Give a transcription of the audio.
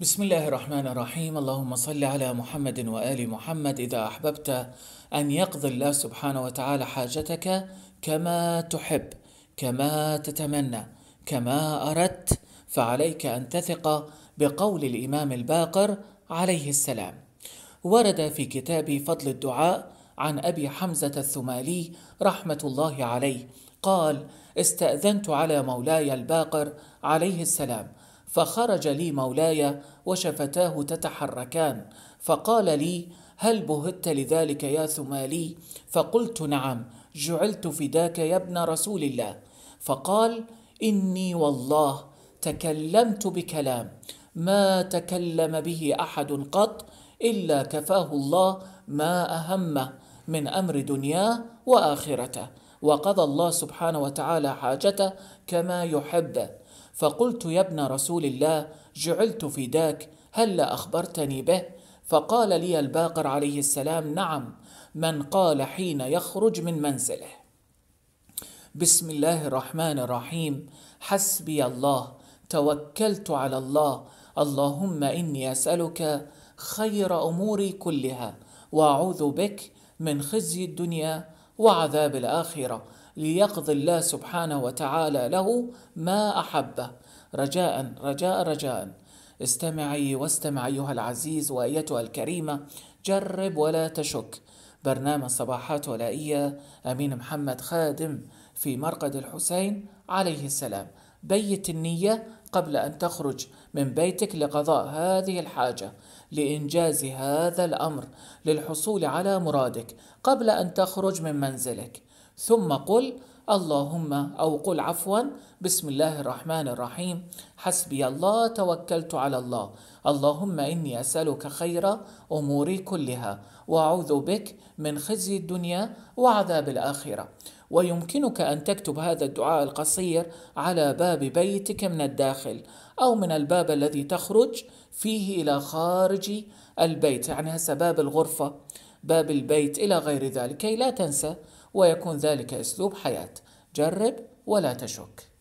بسم الله الرحمن الرحيم اللهم صل على محمد وآل محمد إذا أحببت أن يقضي الله سبحانه وتعالى حاجتك كما تحب كما تتمنى كما أردت فعليك أن تثق بقول الإمام الباقر عليه السلام ورد في كتاب فضل الدعاء عن أبي حمزة الثمالي رحمة الله عليه قال استأذنت على مولاي الباقر عليه السلام فخرج لي مولاي وشفتاه تتحركان فقال لي هل بهت لذلك يا ثمالي فقلت نعم جعلت فداك يا ابن رسول الله فقال اني والله تكلمت بكلام ما تكلم به احد قط الا كفاه الله ما اهمه من امر دنياه واخرته وقضى الله سبحانه وتعالى حاجته كما يحب فقلت يا ابن رسول الله جعلت فداك هل أخبرتني به فقال لي الباقر عليه السلام نعم من قال حين يخرج من منزله بسم الله الرحمن الرحيم حسبي الله توكلت على الله اللهم اني اسالك خير اموري كلها واعوذ بك من خزي الدنيا وعذاب الاخره ليقضي الله سبحانه وتعالى له ما أحبه رجاء رجاء رجاء استمعي واستمع أيها العزيز وأيتها الكريمة جرب ولا تشك برنامج صباحات ولائية أمين محمد خادم في مرقد الحسين عليه السلام بيت النية قبل أن تخرج من بيتك لقضاء هذه الحاجة لإنجاز هذا الأمر للحصول على مرادك قبل أن تخرج من منزلك ثم قل اللهم او قل عفوا بسم الله الرحمن الرحيم حسبي الله توكلت على الله اللهم اني اسالك خير اموري كلها واعوذ بك من خزي الدنيا وعذاب الاخره ويمكنك ان تكتب هذا الدعاء القصير على باب بيتك من الداخل او من الباب الذي تخرج فيه الى خارج البيت يعني هسه باب الغرفه باب البيت الى غير ذلك كي لا تنسى ويكون ذلك اسلوب حياه جرب ولا تشك